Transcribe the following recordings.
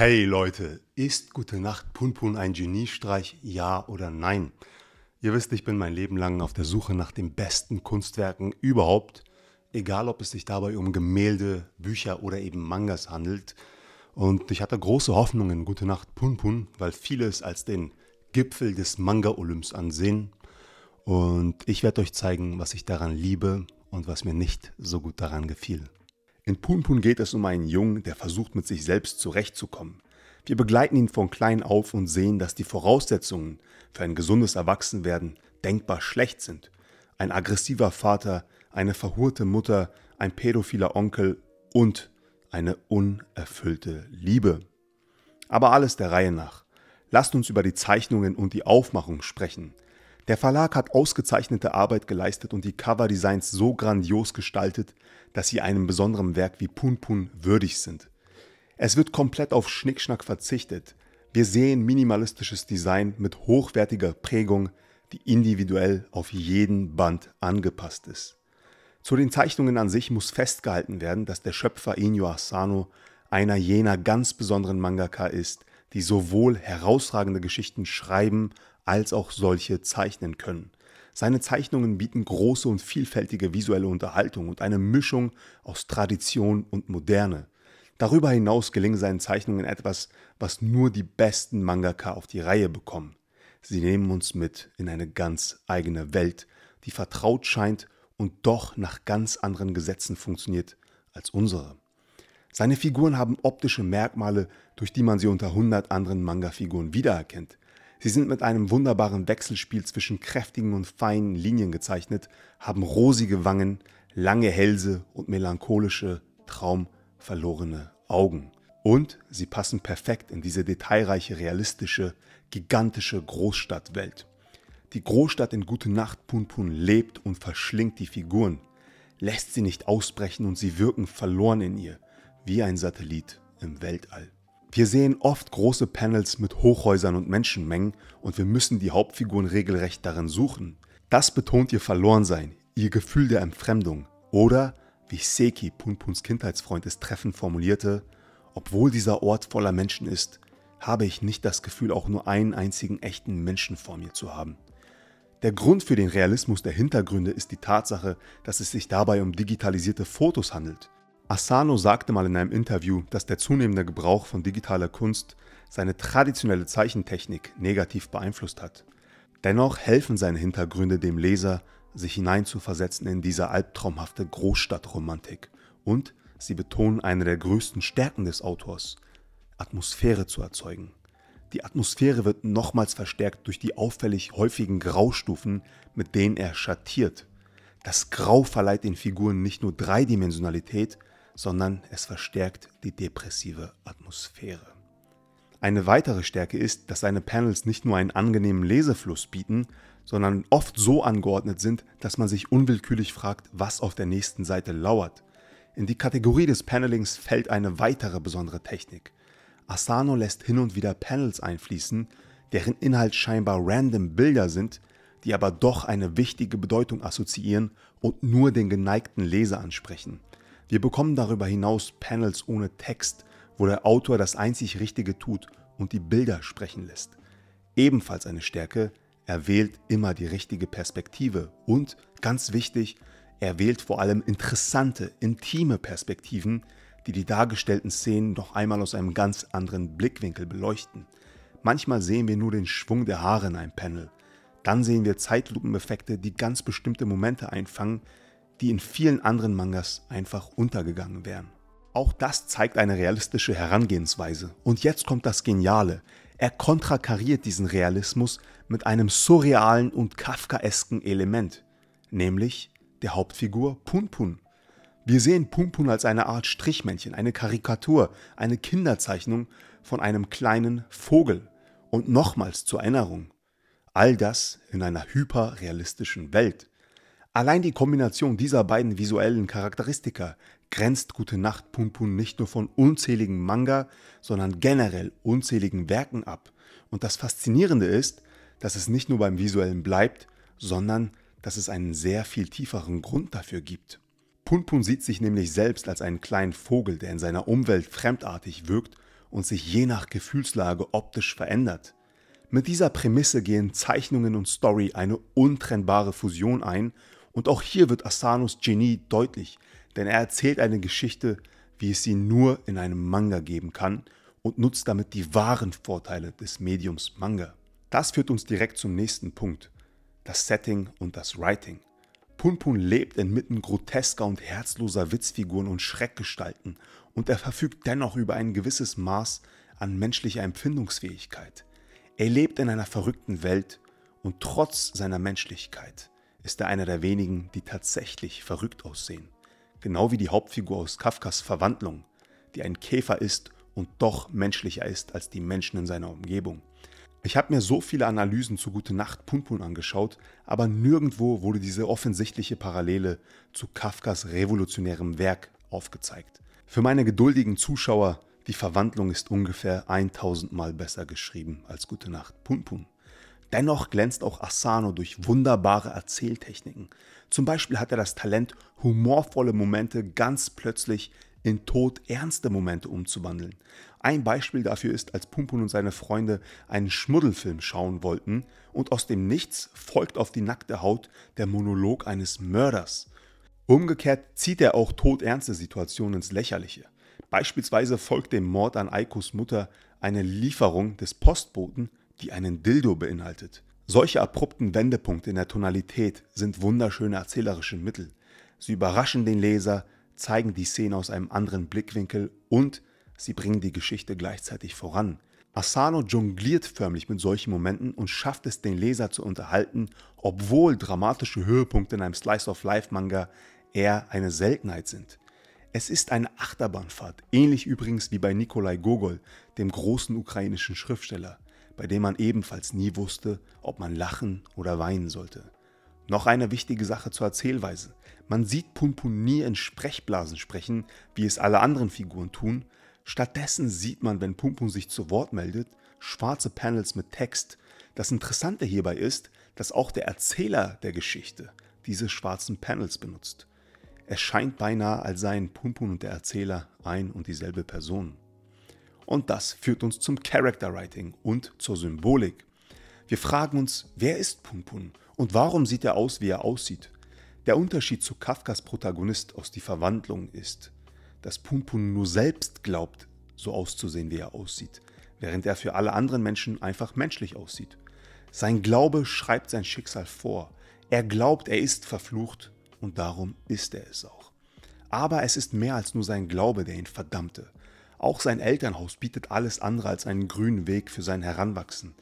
Hey Leute, ist Gute Nacht Punpun ein Geniestreich, ja oder nein? Ihr wisst, ich bin mein Leben lang auf der Suche nach den besten Kunstwerken überhaupt, egal ob es sich dabei um Gemälde, Bücher oder eben Mangas handelt. Und ich hatte große Hoffnungen in Gute Nacht Punpun, weil viele es als den Gipfel des Manga-Olymps ansehen. Und ich werde euch zeigen, was ich daran liebe und was mir nicht so gut daran gefiel. In Punpun geht es um einen Jungen, der versucht mit sich selbst zurechtzukommen. Wir begleiten ihn von klein auf und sehen, dass die Voraussetzungen für ein gesundes Erwachsenwerden denkbar schlecht sind. Ein aggressiver Vater, eine verhurte Mutter, ein pädophiler Onkel und eine unerfüllte Liebe. Aber alles der Reihe nach. Lasst uns über die Zeichnungen und die Aufmachung sprechen. Der Verlag hat ausgezeichnete Arbeit geleistet und die Coverdesigns so grandios gestaltet, dass sie einem besonderen Werk wie Pun Pun würdig sind. Es wird komplett auf Schnickschnack verzichtet. Wir sehen minimalistisches Design mit hochwertiger Prägung, die individuell auf jeden Band angepasst ist. Zu den Zeichnungen an sich muss festgehalten werden, dass der Schöpfer Inyo Asano einer jener ganz besonderen Mangaka ist, die sowohl herausragende Geschichten schreiben als auch solche zeichnen können. Seine Zeichnungen bieten große und vielfältige visuelle Unterhaltung und eine Mischung aus Tradition und Moderne. Darüber hinaus gelingen seinen Zeichnungen etwas, was nur die besten Mangaka auf die Reihe bekommen. Sie nehmen uns mit in eine ganz eigene Welt, die vertraut scheint und doch nach ganz anderen Gesetzen funktioniert als unsere. Seine Figuren haben optische Merkmale, durch die man sie unter hundert anderen Manga-Figuren wiedererkennt. Sie sind mit einem wunderbaren Wechselspiel zwischen kräftigen und feinen Linien gezeichnet, haben rosige Wangen, lange Hälse und melancholische, traumverlorene Augen. Und sie passen perfekt in diese detailreiche, realistische, gigantische Großstadtwelt. Die Großstadt in Gute Nacht Punpun lebt und verschlingt die Figuren, lässt sie nicht ausbrechen und sie wirken verloren in ihr, wie ein Satellit im Weltall. Wir sehen oft große Panels mit Hochhäusern und Menschenmengen und wir müssen die Hauptfiguren regelrecht darin suchen. Das betont ihr Verlorensein, ihr Gefühl der Entfremdung oder, wie Seki, Punpuns Kindheitsfreund, es treffend formulierte, obwohl dieser Ort voller Menschen ist, habe ich nicht das Gefühl, auch nur einen einzigen echten Menschen vor mir zu haben. Der Grund für den Realismus der Hintergründe ist die Tatsache, dass es sich dabei um digitalisierte Fotos handelt. Asano sagte mal in einem Interview, dass der zunehmende Gebrauch von digitaler Kunst seine traditionelle Zeichentechnik negativ beeinflusst hat. Dennoch helfen seine Hintergründe dem Leser, sich hineinzuversetzen in diese albtraumhafte Großstadtromantik und sie betonen eine der größten Stärken des Autors, Atmosphäre zu erzeugen. Die Atmosphäre wird nochmals verstärkt durch die auffällig häufigen Graustufen, mit denen er schattiert. Das Grau verleiht den Figuren nicht nur Dreidimensionalität, sondern es verstärkt die depressive Atmosphäre. Eine weitere Stärke ist, dass seine Panels nicht nur einen angenehmen Lesefluss bieten, sondern oft so angeordnet sind, dass man sich unwillkürlich fragt, was auf der nächsten Seite lauert. In die Kategorie des Panelings fällt eine weitere besondere Technik. Asano lässt hin und wieder Panels einfließen, deren Inhalt scheinbar random Bilder sind, die aber doch eine wichtige Bedeutung assoziieren und nur den geneigten Leser ansprechen. Wir bekommen darüber hinaus Panels ohne Text, wo der Autor das einzig Richtige tut und die Bilder sprechen lässt. Ebenfalls eine Stärke, er wählt immer die richtige Perspektive und, ganz wichtig, er wählt vor allem interessante, intime Perspektiven, die die dargestellten Szenen noch einmal aus einem ganz anderen Blickwinkel beleuchten. Manchmal sehen wir nur den Schwung der Haare in einem Panel. Dann sehen wir Zeitlupeneffekte, die ganz bestimmte Momente einfangen, die in vielen anderen Mangas einfach untergegangen wären. Auch das zeigt eine realistische Herangehensweise. Und jetzt kommt das Geniale. Er kontrakariert diesen Realismus mit einem surrealen und kafkaesken Element, nämlich der Hauptfigur Punpun. Wir sehen Punpun als eine Art Strichmännchen, eine Karikatur, eine Kinderzeichnung von einem kleinen Vogel. Und nochmals zur Erinnerung, all das in einer hyperrealistischen Welt. Allein die Kombination dieser beiden visuellen Charakteristika grenzt Gute Nacht Punpun nicht nur von unzähligen Manga, sondern generell unzähligen Werken ab. Und das Faszinierende ist, dass es nicht nur beim Visuellen bleibt, sondern dass es einen sehr viel tieferen Grund dafür gibt. Punpun sieht sich nämlich selbst als einen kleinen Vogel, der in seiner Umwelt fremdartig wirkt und sich je nach Gefühlslage optisch verändert. Mit dieser Prämisse gehen Zeichnungen und Story eine untrennbare Fusion ein und auch hier wird Asanos Genie deutlich, denn er erzählt eine Geschichte, wie es sie nur in einem Manga geben kann und nutzt damit die wahren Vorteile des Mediums Manga. Das führt uns direkt zum nächsten Punkt, das Setting und das Writing. Punpun lebt inmitten grotesker und herzloser Witzfiguren und Schreckgestalten und er verfügt dennoch über ein gewisses Maß an menschlicher Empfindungsfähigkeit. Er lebt in einer verrückten Welt und trotz seiner Menschlichkeit ist er einer der wenigen, die tatsächlich verrückt aussehen. Genau wie die Hauptfigur aus Kafkas Verwandlung, die ein Käfer ist und doch menschlicher ist als die Menschen in seiner Umgebung. Ich habe mir so viele Analysen zu Gute Nacht Punpun angeschaut, aber nirgendwo wurde diese offensichtliche Parallele zu Kafkas revolutionärem Werk aufgezeigt. Für meine geduldigen Zuschauer, die Verwandlung ist ungefähr 1000 Mal besser geschrieben als Gute Nacht Punpun. Dennoch glänzt auch Asano durch wunderbare Erzähltechniken. Zum Beispiel hat er das Talent, humorvolle Momente ganz plötzlich in todernste Momente umzuwandeln. Ein Beispiel dafür ist, als Pumpun und seine Freunde einen Schmuddelfilm schauen wollten und aus dem Nichts folgt auf die nackte Haut der Monolog eines Mörders. Umgekehrt zieht er auch todernste Situationen ins Lächerliche. Beispielsweise folgt dem Mord an Aikos Mutter eine Lieferung des Postboten die einen Dildo beinhaltet. Solche abrupten Wendepunkte in der Tonalität sind wunderschöne erzählerische Mittel. Sie überraschen den Leser, zeigen die Szene aus einem anderen Blickwinkel und sie bringen die Geschichte gleichzeitig voran. Asano jongliert förmlich mit solchen Momenten und schafft es, den Leser zu unterhalten, obwohl dramatische Höhepunkte in einem Slice-of-Life-Manga eher eine Seltenheit sind. Es ist eine Achterbahnfahrt, ähnlich übrigens wie bei Nikolai Gogol, dem großen ukrainischen Schriftsteller bei dem man ebenfalls nie wusste, ob man lachen oder weinen sollte. Noch eine wichtige Sache zur Erzählweise. Man sieht Punpun nie in Sprechblasen sprechen, wie es alle anderen Figuren tun. Stattdessen sieht man, wenn Punpun sich zu Wort meldet, schwarze Panels mit Text. Das Interessante hierbei ist, dass auch der Erzähler der Geschichte diese schwarzen Panels benutzt. Es scheint beinahe, als seien Punpun und der Erzähler ein und dieselbe Person. Und das führt uns zum Character Writing und zur Symbolik. Wir fragen uns, wer ist Punpun und warum sieht er aus, wie er aussieht? Der Unterschied zu Kafkas Protagonist aus Die Verwandlung ist, dass Punpun nur selbst glaubt, so auszusehen, wie er aussieht, während er für alle anderen Menschen einfach menschlich aussieht. Sein Glaube schreibt sein Schicksal vor. Er glaubt, er ist verflucht und darum ist er es auch. Aber es ist mehr als nur sein Glaube, der ihn verdammte. Auch sein Elternhaus bietet alles andere als einen grünen Weg für sein Heranwachsen.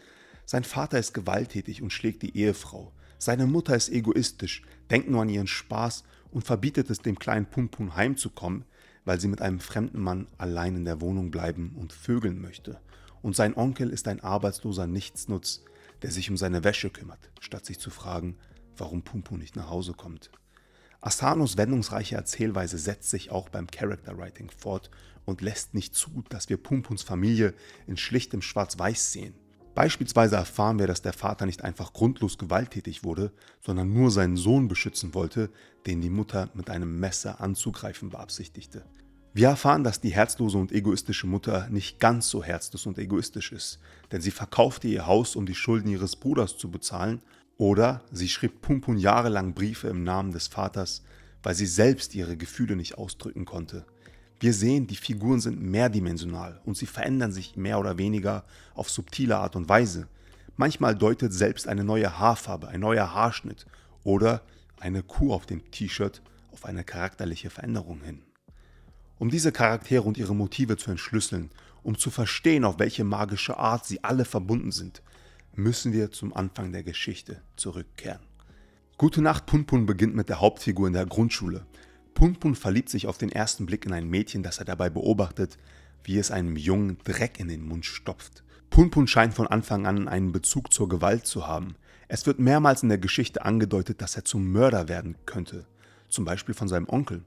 Sein Vater ist gewalttätig und schlägt die Ehefrau. Seine Mutter ist egoistisch, denkt nur an ihren Spaß und verbietet es dem kleinen Pumpun heimzukommen, weil sie mit einem fremden Mann allein in der Wohnung bleiben und vögeln möchte. Und sein Onkel ist ein arbeitsloser Nichtsnutz, der sich um seine Wäsche kümmert, statt sich zu fragen, warum Pumpun nicht nach Hause kommt. Asanos wendungsreiche Erzählweise setzt sich auch beim Character Writing fort und lässt nicht zu, dass wir Pumpuns Familie in schlichtem Schwarz-Weiß sehen. Beispielsweise erfahren wir, dass der Vater nicht einfach grundlos gewalttätig wurde, sondern nur seinen Sohn beschützen wollte, den die Mutter mit einem Messer anzugreifen beabsichtigte. Wir erfahren, dass die herzlose und egoistische Mutter nicht ganz so herzlos und egoistisch ist, denn sie verkaufte ihr Haus, um die Schulden ihres Bruders zu bezahlen oder sie schrieb Pumpun jahrelang Briefe im Namen des Vaters, weil sie selbst ihre Gefühle nicht ausdrücken konnte. Wir sehen, die Figuren sind mehrdimensional und sie verändern sich mehr oder weniger auf subtile Art und Weise. Manchmal deutet selbst eine neue Haarfarbe, ein neuer Haarschnitt oder eine Kuh auf dem T-Shirt auf eine charakterliche Veränderung hin. Um diese Charaktere und ihre Motive zu entschlüsseln, um zu verstehen, auf welche magische Art sie alle verbunden sind, müssen wir zum Anfang der Geschichte zurückkehren. Gute Nacht Punpun beginnt mit der Hauptfigur in der Grundschule. Punpun verliebt sich auf den ersten Blick in ein Mädchen, das er dabei beobachtet, wie es einem Jungen Dreck in den Mund stopft. Punpun scheint von Anfang an einen Bezug zur Gewalt zu haben. Es wird mehrmals in der Geschichte angedeutet, dass er zum Mörder werden könnte, zum Beispiel von seinem Onkel.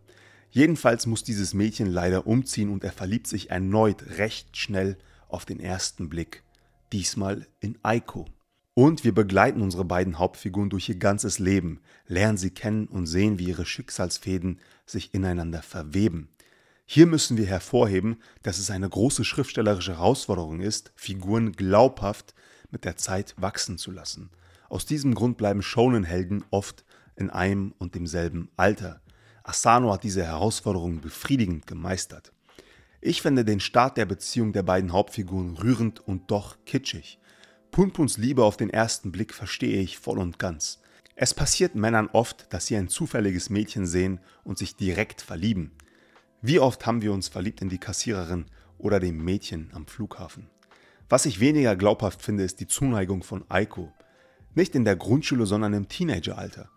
Jedenfalls muss dieses Mädchen leider umziehen und er verliebt sich erneut recht schnell auf den ersten Blick diesmal in Aiko. Und wir begleiten unsere beiden Hauptfiguren durch ihr ganzes Leben, lernen sie kennen und sehen, wie ihre Schicksalsfäden sich ineinander verweben. Hier müssen wir hervorheben, dass es eine große schriftstellerische Herausforderung ist, Figuren glaubhaft mit der Zeit wachsen zu lassen. Aus diesem Grund bleiben Shonen-Helden oft in einem und demselben Alter. Asano hat diese Herausforderung befriedigend gemeistert. Ich finde den Start der Beziehung der beiden Hauptfiguren rührend und doch kitschig. Punpuns Liebe auf den ersten Blick verstehe ich voll und ganz. Es passiert Männern oft, dass sie ein zufälliges Mädchen sehen und sich direkt verlieben. Wie oft haben wir uns verliebt in die Kassiererin oder dem Mädchen am Flughafen? Was ich weniger glaubhaft finde, ist die Zuneigung von Aiko. Nicht in der Grundschule, sondern im Teenageralter.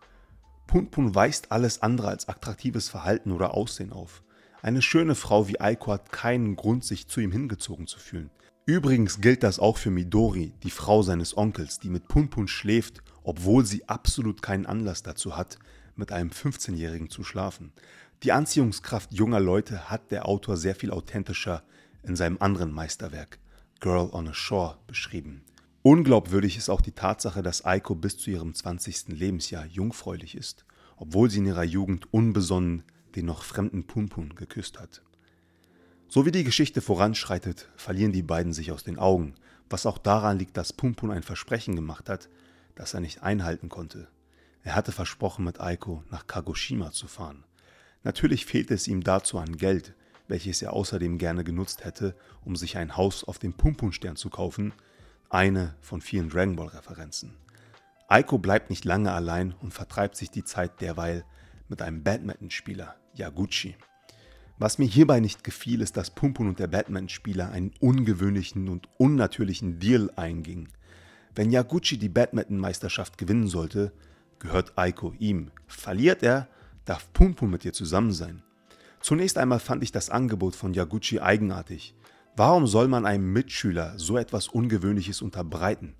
Punpun weist alles andere als attraktives Verhalten oder Aussehen auf. Eine schöne Frau wie Aiko hat keinen Grund, sich zu ihm hingezogen zu fühlen. Übrigens gilt das auch für Midori, die Frau seines Onkels, die mit Punpun schläft, obwohl sie absolut keinen Anlass dazu hat, mit einem 15-Jährigen zu schlafen. Die Anziehungskraft junger Leute hat der Autor sehr viel authentischer in seinem anderen Meisterwerk Girl on a Shore beschrieben. Unglaubwürdig ist auch die Tatsache, dass Aiko bis zu ihrem 20. Lebensjahr jungfräulich ist, obwohl sie in ihrer Jugend unbesonnen den noch fremden Punpun geküsst hat. So wie die Geschichte voranschreitet, verlieren die beiden sich aus den Augen, was auch daran liegt, dass Punpun ein Versprechen gemacht hat, das er nicht einhalten konnte. Er hatte versprochen, mit Aiko nach Kagoshima zu fahren. Natürlich fehlte es ihm dazu an Geld, welches er außerdem gerne genutzt hätte, um sich ein Haus auf dem Punpun-Stern zu kaufen, eine von vielen Dragon Ball-Referenzen. Aiko bleibt nicht lange allein und vertreibt sich die Zeit derweil, mit einem Badminton-Spieler, Yaguchi. Was mir hierbei nicht gefiel, ist, dass Pumpun und der Badminton-Spieler einen ungewöhnlichen und unnatürlichen Deal eingingen. Wenn Yaguchi die Badminton-Meisterschaft gewinnen sollte, gehört Aiko ihm. Verliert er, darf Pumpun mit ihr zusammen sein. Zunächst einmal fand ich das Angebot von Yaguchi eigenartig. Warum soll man einem Mitschüler so etwas Ungewöhnliches unterbreiten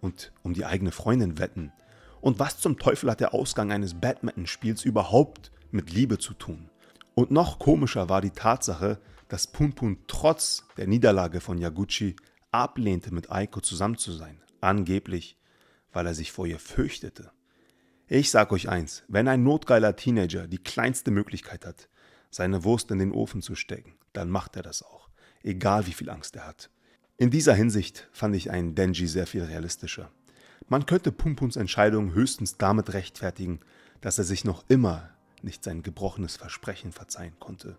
und um die eigene Freundin wetten? Und was zum Teufel hat der Ausgang eines Badminton-Spiels überhaupt mit Liebe zu tun? Und noch komischer war die Tatsache, dass Punpun trotz der Niederlage von Yaguchi ablehnte, mit Aiko zusammen zu sein. Angeblich, weil er sich vor ihr fürchtete. Ich sag euch eins, wenn ein notgeiler Teenager die kleinste Möglichkeit hat, seine Wurst in den Ofen zu stecken, dann macht er das auch, egal wie viel Angst er hat. In dieser Hinsicht fand ich einen Denji sehr viel realistischer. Man könnte Pumpuns Entscheidung höchstens damit rechtfertigen, dass er sich noch immer nicht sein gebrochenes Versprechen verzeihen konnte,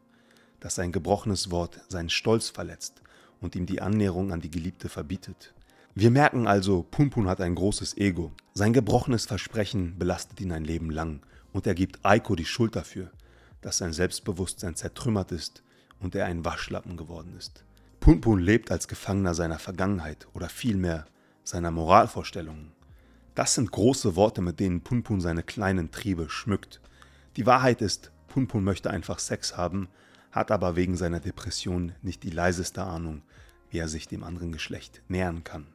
dass sein gebrochenes Wort seinen Stolz verletzt und ihm die Annäherung an die Geliebte verbietet. Wir merken also, Pumpun hat ein großes Ego. Sein gebrochenes Versprechen belastet ihn ein Leben lang und er gibt Aiko die Schuld dafür, dass sein Selbstbewusstsein zertrümmert ist und er ein Waschlappen geworden ist. Pumpun lebt als Gefangener seiner Vergangenheit oder vielmehr seiner Moralvorstellungen. Das sind große Worte, mit denen Punpun seine kleinen Triebe schmückt. Die Wahrheit ist, Punpun möchte einfach Sex haben, hat aber wegen seiner Depression nicht die leiseste Ahnung, wie er sich dem anderen Geschlecht nähern kann.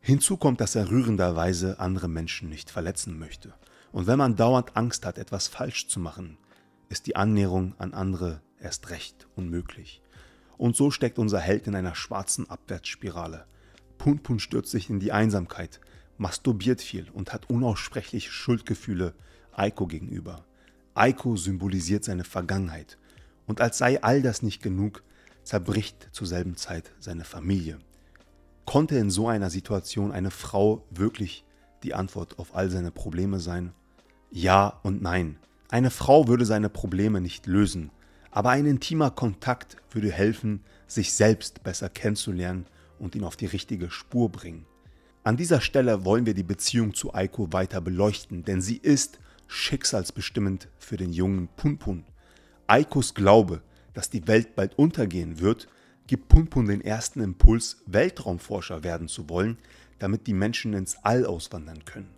Hinzu kommt, dass er rührenderweise andere Menschen nicht verletzen möchte. Und wenn man dauernd Angst hat, etwas falsch zu machen, ist die Annäherung an andere erst recht unmöglich. Und so steckt unser Held in einer schwarzen Abwärtsspirale. Punpun stürzt sich in die Einsamkeit, masturbiert viel und hat unaussprechliche Schuldgefühle Aiko gegenüber. Aiko symbolisiert seine Vergangenheit. Und als sei all das nicht genug, zerbricht zur selben Zeit seine Familie. Konnte in so einer Situation eine Frau wirklich die Antwort auf all seine Probleme sein? Ja und nein. Eine Frau würde seine Probleme nicht lösen, aber ein intimer Kontakt würde helfen, sich selbst besser kennenzulernen und ihn auf die richtige Spur bringen. An dieser Stelle wollen wir die Beziehung zu Aiko weiter beleuchten, denn sie ist schicksalsbestimmend für den jungen Punpun. Aikos Glaube, dass die Welt bald untergehen wird, gibt Punpun den ersten Impuls, Weltraumforscher werden zu wollen, damit die Menschen ins All auswandern können.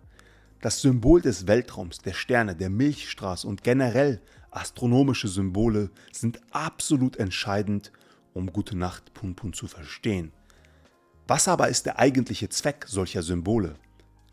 Das Symbol des Weltraums, der Sterne, der Milchstraße und generell astronomische Symbole sind absolut entscheidend, um Gute Nacht Punpun zu verstehen. Was aber ist der eigentliche Zweck solcher Symbole?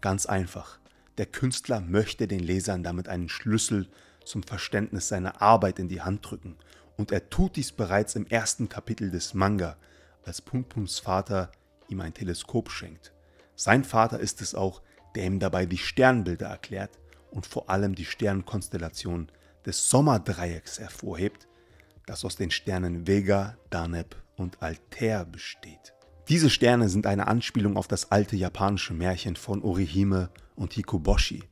Ganz einfach. Der Künstler möchte den Lesern damit einen Schlüssel zum Verständnis seiner Arbeit in die Hand drücken. Und er tut dies bereits im ersten Kapitel des Manga, als Punpuns Vater ihm ein Teleskop schenkt. Sein Vater ist es auch, der ihm dabei die Sternbilder erklärt und vor allem die Sternkonstellation des Sommerdreiecks hervorhebt, das aus den Sternen Vega, Daneb und Altair besteht. Diese Sterne sind eine Anspielung auf das alte japanische Märchen von Orihime und Hikoboshi,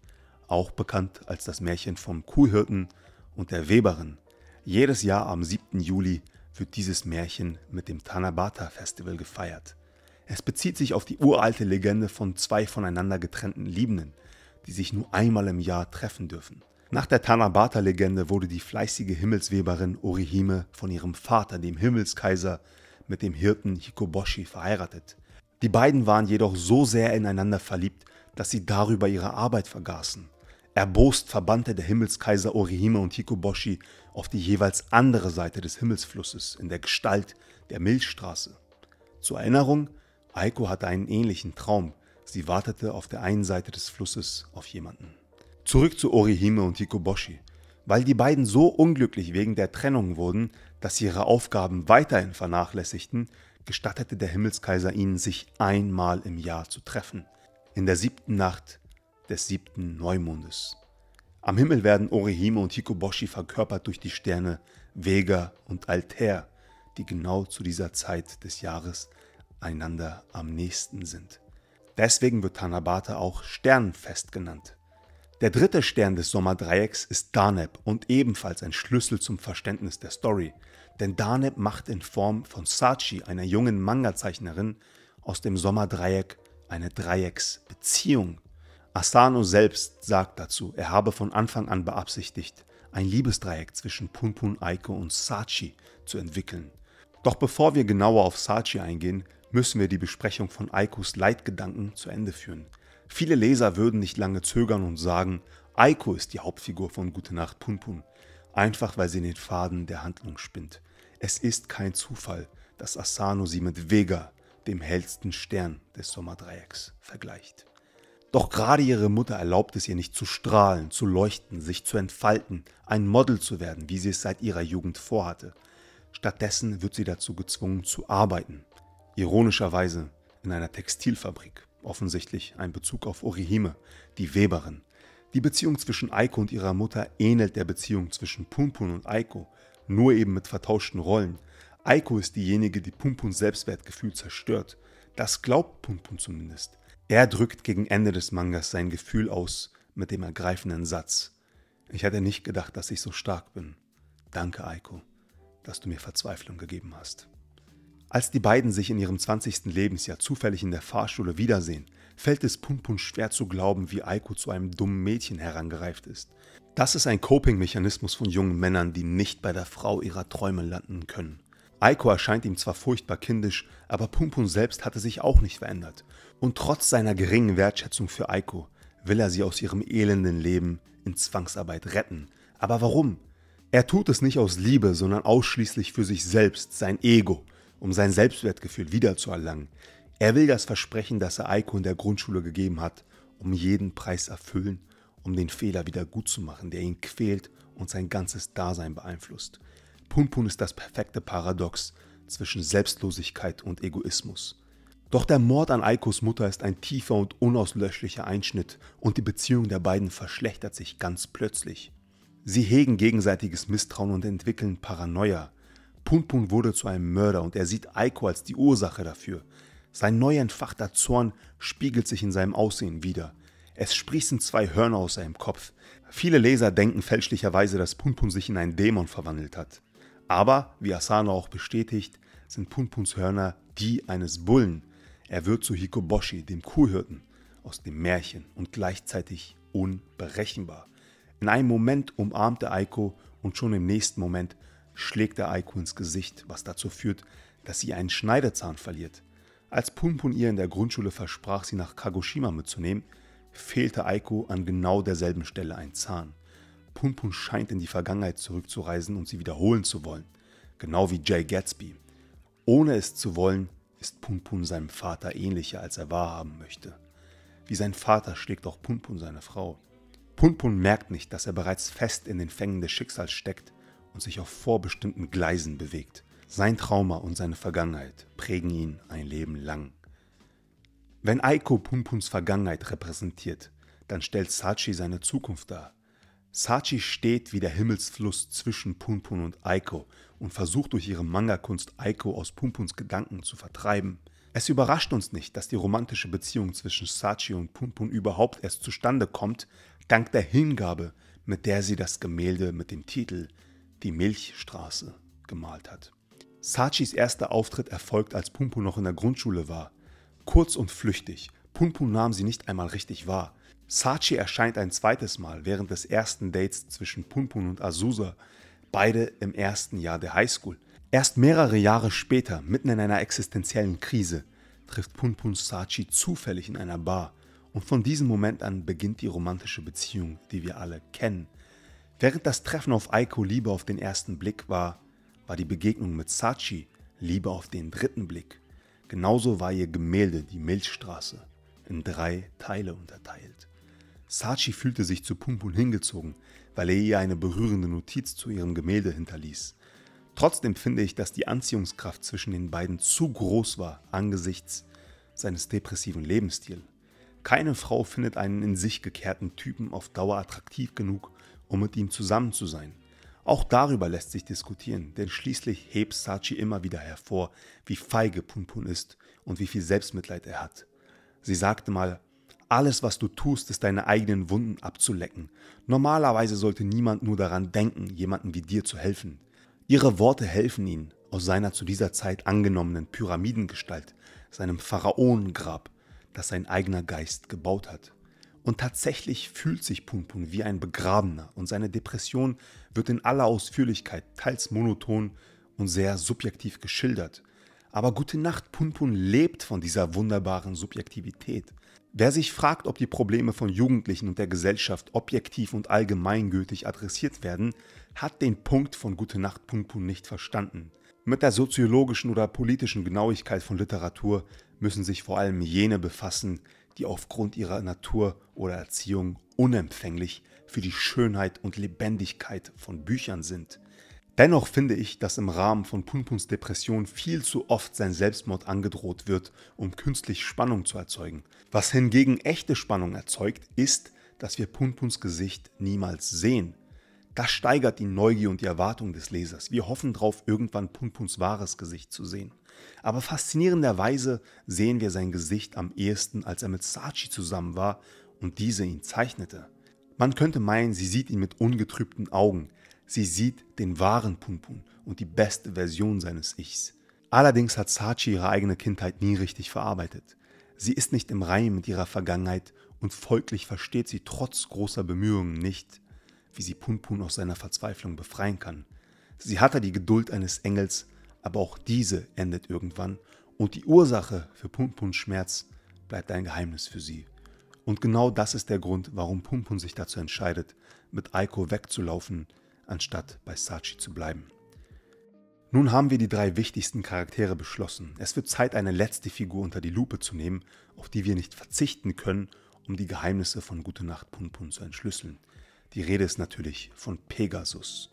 auch bekannt als das Märchen vom Kuhhirten und der Weberin. Jedes Jahr am 7. Juli wird dieses Märchen mit dem Tanabata Festival gefeiert. Es bezieht sich auf die uralte Legende von zwei voneinander getrennten Liebenden, die sich nur einmal im Jahr treffen dürfen. Nach der Tanabata-Legende wurde die fleißige Himmelsweberin Orihime von ihrem Vater, dem Himmelskaiser, mit dem Hirten Hikoboshi verheiratet. Die beiden waren jedoch so sehr ineinander verliebt, dass sie darüber ihre Arbeit vergaßen. Erbost verbannte der Himmelskaiser Orihime und Hikoboshi auf die jeweils andere Seite des Himmelsflusses in der Gestalt der Milchstraße. Zur Erinnerung, Aiko hatte einen ähnlichen Traum. Sie wartete auf der einen Seite des Flusses auf jemanden. Zurück zu Orihime und Hikoboshi. Weil die beiden so unglücklich wegen der Trennung wurden, dass sie ihre Aufgaben weiterhin vernachlässigten, gestattete der Himmelskaiser ihnen, sich einmal im Jahr zu treffen, in der siebten Nacht des siebten Neumondes. Am Himmel werden Orihime und Hikoboshi verkörpert durch die Sterne Vega und Altair, die genau zu dieser Zeit des Jahres einander am nächsten sind. Deswegen wird Tanabata auch Sternfest genannt. Der dritte Stern des Sommerdreiecks ist Daneb und ebenfalls ein Schlüssel zum Verständnis der Story, denn Daneb macht in Form von Sachi, einer jungen Manga-Zeichnerin, aus dem Sommerdreieck eine Dreiecksbeziehung. Asano selbst sagt dazu, er habe von Anfang an beabsichtigt, ein Liebesdreieck zwischen Punpun, Aiko und Sachi zu entwickeln. Doch bevor wir genauer auf Sachi eingehen, müssen wir die Besprechung von Aikos Leitgedanken zu Ende führen. Viele Leser würden nicht lange zögern und sagen, Aiko ist die Hauptfigur von Gute Nacht Punpun, einfach weil sie den Faden der Handlung spinnt. Es ist kein Zufall, dass Asano sie mit Vega, dem hellsten Stern des Sommerdreiecks, vergleicht. Doch gerade ihre Mutter erlaubt es ihr nicht zu strahlen, zu leuchten, sich zu entfalten, ein Model zu werden, wie sie es seit ihrer Jugend vorhatte. Stattdessen wird sie dazu gezwungen zu arbeiten, ironischerweise in einer Textilfabrik offensichtlich ein Bezug auf Orihime, die Weberin. Die Beziehung zwischen Aiko und ihrer Mutter ähnelt der Beziehung zwischen Punpun und Aiko, nur eben mit vertauschten Rollen. Aiko ist diejenige, die Punpuns Selbstwertgefühl zerstört. Das glaubt Punpun zumindest. Er drückt gegen Ende des Mangas sein Gefühl aus mit dem ergreifenden Satz. Ich hätte nicht gedacht, dass ich so stark bin. Danke, Aiko, dass du mir Verzweiflung gegeben hast. Als die beiden sich in ihrem 20. Lebensjahr zufällig in der Fahrschule wiedersehen, fällt es Punpun schwer zu glauben, wie Aiko zu einem dummen Mädchen herangereift ist. Das ist ein Coping-Mechanismus von jungen Männern, die nicht bei der Frau ihrer Träume landen können. Aiko erscheint ihm zwar furchtbar kindisch, aber Punpun selbst hatte sich auch nicht verändert. Und trotz seiner geringen Wertschätzung für Aiko will er sie aus ihrem elenden Leben in Zwangsarbeit retten. Aber warum? Er tut es nicht aus Liebe, sondern ausschließlich für sich selbst, sein Ego – um sein Selbstwertgefühl wiederzuerlangen. Er will das Versprechen, das er Eiko in der Grundschule gegeben hat, um jeden Preis erfüllen, um den Fehler wieder gut zu machen, der ihn quält und sein ganzes Dasein beeinflusst. Punpun ist das perfekte Paradox zwischen Selbstlosigkeit und Egoismus. Doch der Mord an Aikos Mutter ist ein tiefer und unauslöschlicher Einschnitt und die Beziehung der beiden verschlechtert sich ganz plötzlich. Sie hegen gegenseitiges Misstrauen und entwickeln Paranoia, Punpun wurde zu einem Mörder und er sieht Aiko als die Ursache dafür. Sein neu entfachter Zorn spiegelt sich in seinem Aussehen wider. Es sprießen zwei Hörner aus seinem Kopf. Viele Leser denken fälschlicherweise, dass Punpun sich in einen Dämon verwandelt hat. Aber, wie Asano auch bestätigt, sind Punpuns Hörner die eines Bullen. Er wird zu Hikoboshi, dem Kuhhirten, aus dem Märchen und gleichzeitig unberechenbar. In einem Moment umarmt er Aiko und schon im nächsten Moment schlägt er Aiko ins Gesicht, was dazu führt, dass sie einen Schneidezahn verliert. Als Punpun ihr in der Grundschule versprach, sie nach Kagoshima mitzunehmen, fehlte Aiko an genau derselben Stelle ein Zahn. Punpun scheint in die Vergangenheit zurückzureisen und sie wiederholen zu wollen, genau wie Jay Gatsby. Ohne es zu wollen, ist Punpun seinem Vater ähnlicher, als er wahrhaben möchte. Wie sein Vater schlägt auch Punpun seine Frau. Punpun merkt nicht, dass er bereits fest in den Fängen des Schicksals steckt und sich auf vorbestimmten Gleisen bewegt. Sein Trauma und seine Vergangenheit prägen ihn ein Leben lang. Wenn Aiko Punpuns Vergangenheit repräsentiert, dann stellt Sachi seine Zukunft dar. Sachi steht wie der Himmelsfluss zwischen Punpun und Aiko und versucht durch ihre Manga-Kunst Aiko aus Punpuns Gedanken zu vertreiben. Es überrascht uns nicht, dass die romantische Beziehung zwischen Sachi und Punpun überhaupt erst zustande kommt, dank der Hingabe, mit der sie das Gemälde mit dem Titel die Milchstraße gemalt hat. Sachis erster Auftritt erfolgt, als Pumpu noch in der Grundschule war. Kurz und flüchtig. Pumpu nahm sie nicht einmal richtig wahr. Sachi erscheint ein zweites Mal während des ersten Dates zwischen Pumpu und Azusa, beide im ersten Jahr der Highschool. Erst mehrere Jahre später, mitten in einer existenziellen Krise, trifft Punpun Sachi zufällig in einer Bar und von diesem Moment an beginnt die romantische Beziehung, die wir alle kennen Während das Treffen auf Aiko Liebe auf den ersten Blick war, war die Begegnung mit Sachi Liebe auf den dritten Blick. Genauso war ihr Gemälde Die Milchstraße in drei Teile unterteilt. Sachi fühlte sich zu Pumpun hingezogen, weil er ihr eine berührende Notiz zu ihrem Gemälde hinterließ. Trotzdem finde ich, dass die Anziehungskraft zwischen den beiden zu groß war angesichts seines depressiven Lebensstils. Keine Frau findet einen in sich gekehrten Typen auf Dauer attraktiv genug, um mit ihm zusammen zu sein. Auch darüber lässt sich diskutieren, denn schließlich hebt Sachi immer wieder hervor, wie feige Punpun ist und wie viel Selbstmitleid er hat. Sie sagte mal, alles, was du tust, ist deine eigenen Wunden abzulecken. Normalerweise sollte niemand nur daran denken, jemandem wie dir zu helfen. Ihre Worte helfen ihnen, aus seiner zu dieser Zeit angenommenen Pyramidengestalt, seinem Pharaonengrab, das sein eigener Geist gebaut hat. Und tatsächlich fühlt sich Punpun wie ein Begrabener und seine Depression wird in aller Ausführlichkeit, teils monoton und sehr subjektiv geschildert. Aber Gute Nacht Punpun lebt von dieser wunderbaren Subjektivität. Wer sich fragt, ob die Probleme von Jugendlichen und der Gesellschaft objektiv und allgemeingültig adressiert werden, hat den Punkt von Gute Nacht Punpun nicht verstanden. Mit der soziologischen oder politischen Genauigkeit von Literatur müssen sich vor allem jene befassen, die aufgrund ihrer Natur oder Erziehung unempfänglich für die Schönheit und Lebendigkeit von Büchern sind. Dennoch finde ich, dass im Rahmen von Punpuns Depression viel zu oft sein Selbstmord angedroht wird, um künstlich Spannung zu erzeugen. Was hingegen echte Spannung erzeugt, ist, dass wir Punpuns Gesicht niemals sehen. Das steigert die Neugier und die Erwartung des Lesers. Wir hoffen darauf, irgendwann Punpuns wahres Gesicht zu sehen. Aber faszinierenderweise sehen wir sein Gesicht am ehesten, als er mit Sachi zusammen war und diese ihn zeichnete. Man könnte meinen, sie sieht ihn mit ungetrübten Augen. Sie sieht den wahren Punpun und die beste Version seines Ichs. Allerdings hat Sachi ihre eigene Kindheit nie richtig verarbeitet. Sie ist nicht im Reinen mit ihrer Vergangenheit und folglich versteht sie trotz großer Bemühungen nicht, wie sie Punpun aus seiner Verzweiflung befreien kann. Sie hatte die Geduld eines Engels, aber auch diese endet irgendwann und die Ursache für Punpun-Schmerz bleibt ein Geheimnis für sie. Und genau das ist der Grund, warum Pumpun sich dazu entscheidet, mit Aiko wegzulaufen, anstatt bei Sachi zu bleiben. Nun haben wir die drei wichtigsten Charaktere beschlossen. Es wird Zeit, eine letzte Figur unter die Lupe zu nehmen, auf die wir nicht verzichten können, um die Geheimnisse von Gute Nacht Punpun zu entschlüsseln. Die Rede ist natürlich von Pegasus.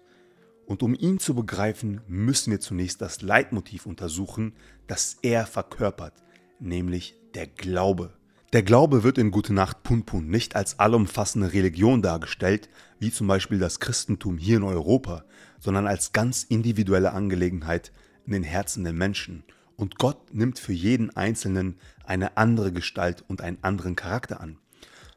Und um ihn zu begreifen, müssen wir zunächst das Leitmotiv untersuchen, das er verkörpert, nämlich der Glaube. Der Glaube wird in Gute Nacht Punpun nicht als allumfassende Religion dargestellt, wie zum Beispiel das Christentum hier in Europa, sondern als ganz individuelle Angelegenheit in den Herzen der Menschen. Und Gott nimmt für jeden Einzelnen eine andere Gestalt und einen anderen Charakter an.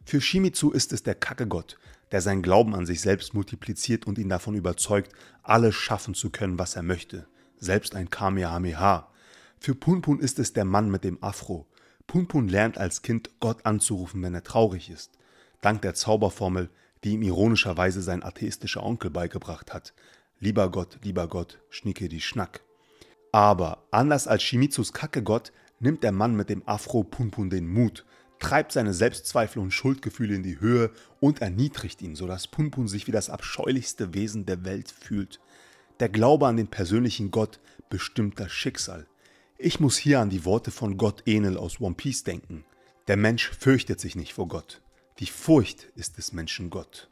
Für Shimizu ist es der Kacke-Gott, der seinen Glauben an sich selbst multipliziert und ihn davon überzeugt, alles schaffen zu können, was er möchte. Selbst ein Kamehameha. Für Punpun ist es der Mann mit dem Afro. Punpun lernt als Kind, Gott anzurufen, wenn er traurig ist. Dank der Zauberformel, die ihm ironischerweise sein atheistischer Onkel beigebracht hat. Lieber Gott, lieber Gott, schnicke die Schnack. Aber anders als Shimizus Kackegott nimmt der Mann mit dem Afro Punpun den Mut treibt seine Selbstzweifel und Schuldgefühle in die Höhe und erniedrigt ihn, sodass Punpun sich wie das abscheulichste Wesen der Welt fühlt. Der Glaube an den persönlichen Gott bestimmt das Schicksal. Ich muss hier an die Worte von Gott Enel aus One Piece denken. Der Mensch fürchtet sich nicht vor Gott. Die Furcht ist des Menschen Gott.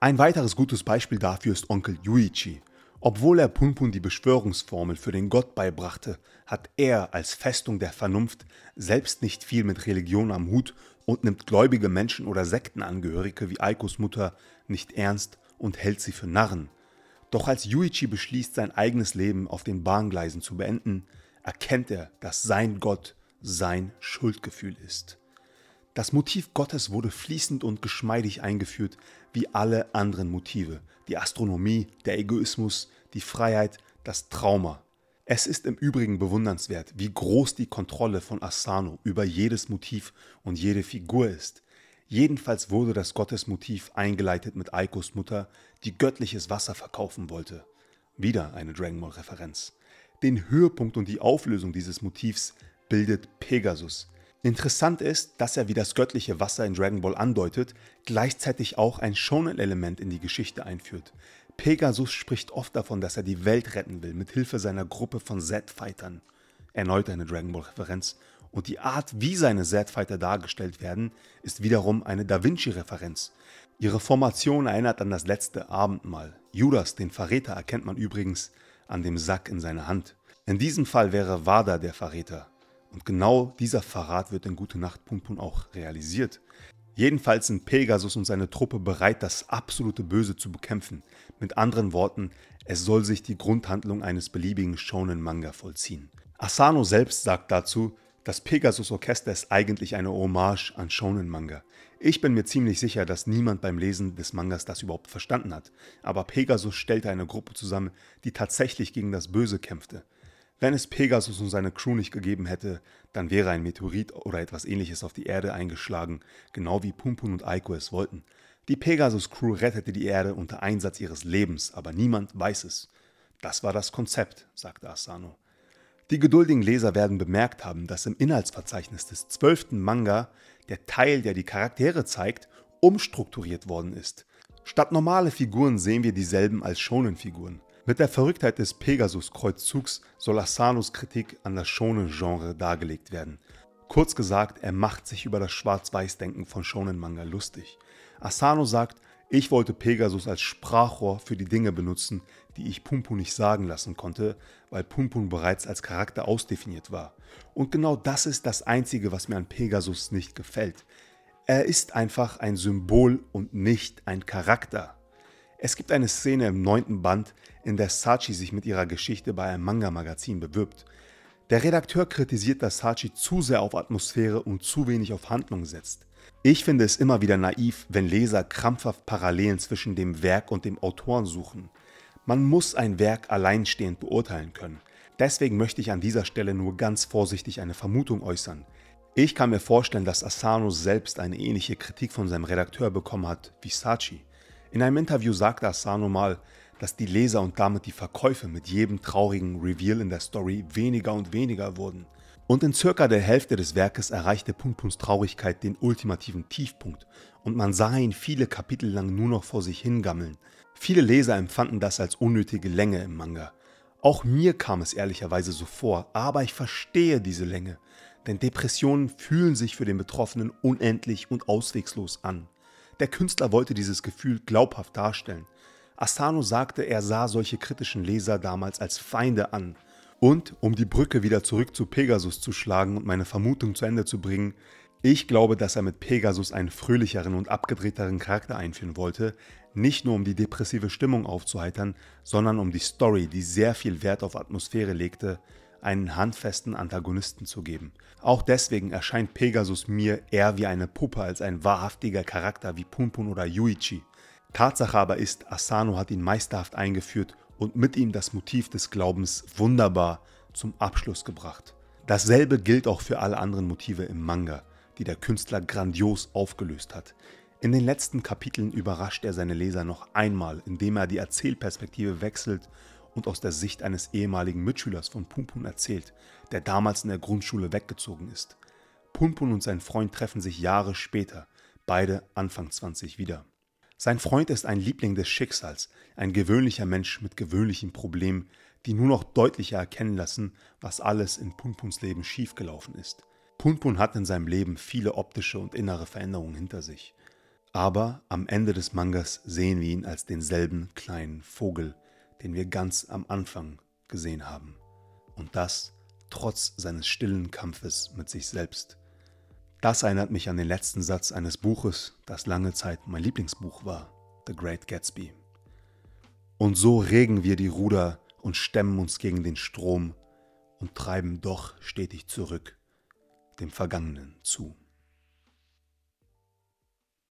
Ein weiteres gutes Beispiel dafür ist Onkel Yuichi, obwohl er Punpun die Beschwörungsformel für den Gott beibrachte, hat er als Festung der Vernunft selbst nicht viel mit Religion am Hut und nimmt gläubige Menschen oder Sektenangehörige wie Aikos Mutter nicht ernst und hält sie für Narren. Doch als Yuichi beschließt, sein eigenes Leben auf den Bahngleisen zu beenden, erkennt er, dass sein Gott sein Schuldgefühl ist. Das Motiv Gottes wurde fließend und geschmeidig eingeführt, wie alle anderen Motive. Die Astronomie, der Egoismus, die Freiheit, das Trauma. Es ist im Übrigen bewundernswert, wie groß die Kontrolle von Asano über jedes Motiv und jede Figur ist. Jedenfalls wurde das Gottesmotiv eingeleitet mit Aikos Mutter, die göttliches Wasser verkaufen wollte. Wieder eine Dragon Ball Referenz. Den Höhepunkt und die Auflösung dieses Motivs bildet Pegasus, Interessant ist, dass er wie das göttliche Wasser in Dragon Ball andeutet, gleichzeitig auch ein Shonen-Element in die Geschichte einführt. Pegasus spricht oft davon, dass er die Welt retten will, mit Hilfe seiner Gruppe von Z-Fightern. Erneut eine Dragon Ball-Referenz. Und die Art, wie seine Z-Fighter dargestellt werden, ist wiederum eine Da Vinci-Referenz. Ihre Formation erinnert an das letzte Abendmahl. Judas, den Verräter, erkennt man übrigens an dem Sack in seiner Hand. In diesem Fall wäre Wada der Verräter. Und genau dieser Verrat wird in Gute Nacht Punpun auch realisiert. Jedenfalls sind Pegasus und seine Truppe bereit, das absolute Böse zu bekämpfen. Mit anderen Worten, es soll sich die Grundhandlung eines beliebigen Shonen-Manga vollziehen. Asano selbst sagt dazu, das Pegasus Orchester ist eigentlich eine Hommage an Shonen Manga. Ich bin mir ziemlich sicher, dass niemand beim Lesen des Mangas das überhaupt verstanden hat, aber Pegasus stellte eine Gruppe zusammen, die tatsächlich gegen das Böse kämpfte. Wenn es Pegasus und seine Crew nicht gegeben hätte, dann wäre ein Meteorit oder etwas ähnliches auf die Erde eingeschlagen, genau wie Pumpun und Aiko es wollten. Die Pegasus-Crew rettete die Erde unter Einsatz ihres Lebens, aber niemand weiß es. Das war das Konzept, sagte Asano. Die geduldigen Leser werden bemerkt haben, dass im Inhaltsverzeichnis des zwölften Manga der Teil, der die Charaktere zeigt, umstrukturiert worden ist. Statt normale Figuren sehen wir dieselben als Shonen-Figuren. Mit der Verrücktheit des Pegasus-Kreuzzugs soll Asanos Kritik an das Shonen-Genre dargelegt werden. Kurz gesagt, er macht sich über das Schwarz-Weiß-Denken von Shonen-Manga lustig. Asano sagt, ich wollte Pegasus als Sprachrohr für die Dinge benutzen, die ich Pumpun nicht sagen lassen konnte, weil Pumpun bereits als Charakter ausdefiniert war. Und genau das ist das Einzige, was mir an Pegasus nicht gefällt. Er ist einfach ein Symbol und nicht ein Charakter. Es gibt eine Szene im neunten Band, in der Sachi sich mit ihrer Geschichte bei einem Manga-Magazin bewirbt. Der Redakteur kritisiert, dass Sachi zu sehr auf Atmosphäre und zu wenig auf Handlung setzt. Ich finde es immer wieder naiv, wenn Leser krampfhaft Parallelen zwischen dem Werk und dem Autoren suchen. Man muss ein Werk alleinstehend beurteilen können. Deswegen möchte ich an dieser Stelle nur ganz vorsichtig eine Vermutung äußern. Ich kann mir vorstellen, dass Asano selbst eine ähnliche Kritik von seinem Redakteur bekommen hat wie Sachi. In einem Interview sagte Asano mal, dass die Leser und damit die Verkäufe mit jedem traurigen Reveal in der Story weniger und weniger wurden. Und in circa der Hälfte des Werkes erreichte Punktuns Traurigkeit den ultimativen Tiefpunkt und man sah ihn viele Kapitel lang nur noch vor sich hingammeln. Viele Leser empfanden das als unnötige Länge im Manga. Auch mir kam es ehrlicherweise so vor, aber ich verstehe diese Länge, denn Depressionen fühlen sich für den Betroffenen unendlich und auswegslos an. Der Künstler wollte dieses Gefühl glaubhaft darstellen. Asano sagte, er sah solche kritischen Leser damals als Feinde an. Und um die Brücke wieder zurück zu Pegasus zu schlagen und meine Vermutung zu Ende zu bringen, ich glaube, dass er mit Pegasus einen fröhlicheren und abgedrehteren Charakter einführen wollte, nicht nur um die depressive Stimmung aufzuheitern, sondern um die Story, die sehr viel Wert auf Atmosphäre legte, einen handfesten Antagonisten zu geben. Auch deswegen erscheint Pegasus mir eher wie eine Puppe als ein wahrhaftiger Charakter wie Punpun oder Yuichi. Tatsache aber ist, Asano hat ihn meisterhaft eingeführt und mit ihm das Motiv des Glaubens wunderbar zum Abschluss gebracht. Dasselbe gilt auch für alle anderen Motive im Manga, die der Künstler grandios aufgelöst hat. In den letzten Kapiteln überrascht er seine Leser noch einmal, indem er die Erzählperspektive wechselt und aus der Sicht eines ehemaligen Mitschülers von Punpun erzählt, der damals in der Grundschule weggezogen ist. Punpun und sein Freund treffen sich Jahre später, beide Anfang 20 wieder. Sein Freund ist ein Liebling des Schicksals, ein gewöhnlicher Mensch mit gewöhnlichen Problemen, die nur noch deutlicher erkennen lassen, was alles in Punpuns Leben schiefgelaufen ist. Punpun hat in seinem Leben viele optische und innere Veränderungen hinter sich. Aber am Ende des Mangas sehen wir ihn als denselben kleinen Vogel, den wir ganz am Anfang gesehen haben. Und das trotz seines stillen Kampfes mit sich selbst. Das erinnert mich an den letzten Satz eines Buches, das lange Zeit mein Lieblingsbuch war, The Great Gatsby. Und so regen wir die Ruder und stemmen uns gegen den Strom und treiben doch stetig zurück, dem Vergangenen zu.